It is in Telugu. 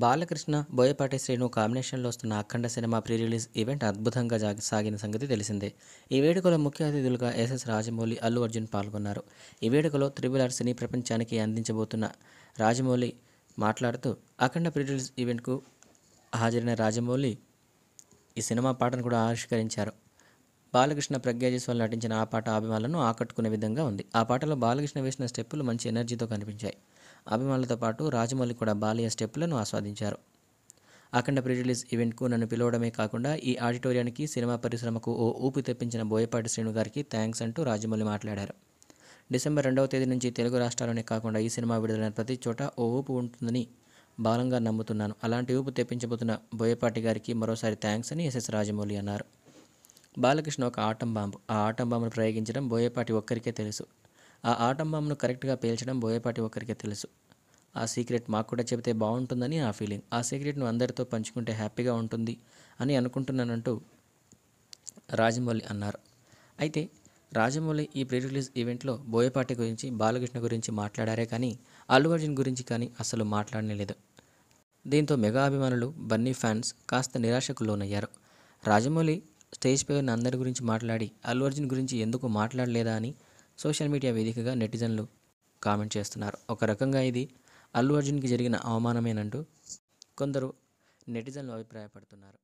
బాలకృష్ణ బోయపాటి శ్రీను కాంబినేషన్లో వస్తున్న Akhanda cinema pre release event అద్భుతంగా సాగిన సంగతి తెలిసిందే ఈ వేడుకలో ముఖ్య అతిథులుగా ఎస్ఎస్ రాజమౌళి అల్లు అర్జున్ పాల్గొన్నారు ఈ వేడుకలో త్రిబుల్ ఆర్ సినీ ప్రపంచానికి అందించబోతున్న రాజమౌళి మాట్లాడుతూ అఖండ ప్రీ రిలీజ్ ఈవెంట్కు హాజరైన రాజమౌళి ఈ సినిమా పాటను కూడా ఆవిష్కరించారు బాలకృష్ణ ప్రజ్ఞాజీశ్వల్ నటించిన ఆ పాట అభిమానులను ఆకట్టుకునే విధంగా ఉంది ఆ పాటలో బాలకృష్ణ వేసిన స్టెప్పులు మంచి ఎనర్జీతో కనిపించాయి అభిమానులతో పాటు రాజమౌళి కూడా బాలయ్య స్టెప్లను ఆస్వాదించారు అఖండ ప్రీ రిలీజ్ ఈవెంట్కు నన్ను పిలవడమే కాకుండా ఈ ఆడిటోరియానికి సినిమా పరిశ్రమకు ఓ ఊపి తెప్పించిన బోయపాటి శ్రీను గారికి థ్యాంక్స్ అంటూ రాజమౌళి మాట్లాడారు డిసెంబర్ రెండవ తేదీ నుంచి తెలుగు రాష్ట్రాల్లోనే కాకుండా ఈ సినిమా విడుదలైన ప్రతి చోట ఓ ఊపు ఉంటుందని బాలంగా నమ్ముతున్నాను అలాంటి ఊపు తెప్పించబోతున్న బోయపాటి గారికి మరోసారి థ్యాంక్స్ అని ఎస్ఎస్ రాజమౌళి అన్నారు బాలకృష్ణ ఒక ఆటం బాంబు ఆ ఆటం బాంబును ప్రయోగించడం బోయపాటి ఒక్కరికే తెలుసు ఆ ఆటం కరెక్ట్గా పేల్చడం బోయపాటి ఒకరికే తెలుసు ఆ సీక్రెట్ మాకు కూడా చెబితే బాగుంటుందని ఆ ఫీలింగ్ ఆ సీక్రెట్ను అందరితో పంచుకుంటే హ్యాపీగా ఉంటుంది అని అనుకుంటున్నానంటూ రాజమౌళి అన్నారు అయితే రాజమౌళి ఈ ప్రీ రిలీజ్ ఈవెంట్లో బోయపాటి గురించి బాలకృష్ణ గురించి మాట్లాడారే కానీ అల్లు అర్జున్ గురించి కానీ అసలు మాట్లాడలేదు దీంతో మెగా అభిమానులు బన్నీ ఫ్యాన్స్ కాస్త నిరాశకు లోనయ్యారు రాజమౌళి స్టేజ్ ఉన్న అందరి గురించి మాట్లాడి అల్లు అర్జున్ గురించి ఎందుకు మాట్లాడలేదా అని సోషల్ మీడియా వేదికగా నెటిజన్లు కామెంట్ చేస్తున్నారు ఒక రకంగా ఇది అల్లు అర్జున్కి జరిగిన అవమానమేనంటూ కొందరు నెటిజన్లు అభిప్రాయపడుతున్నారు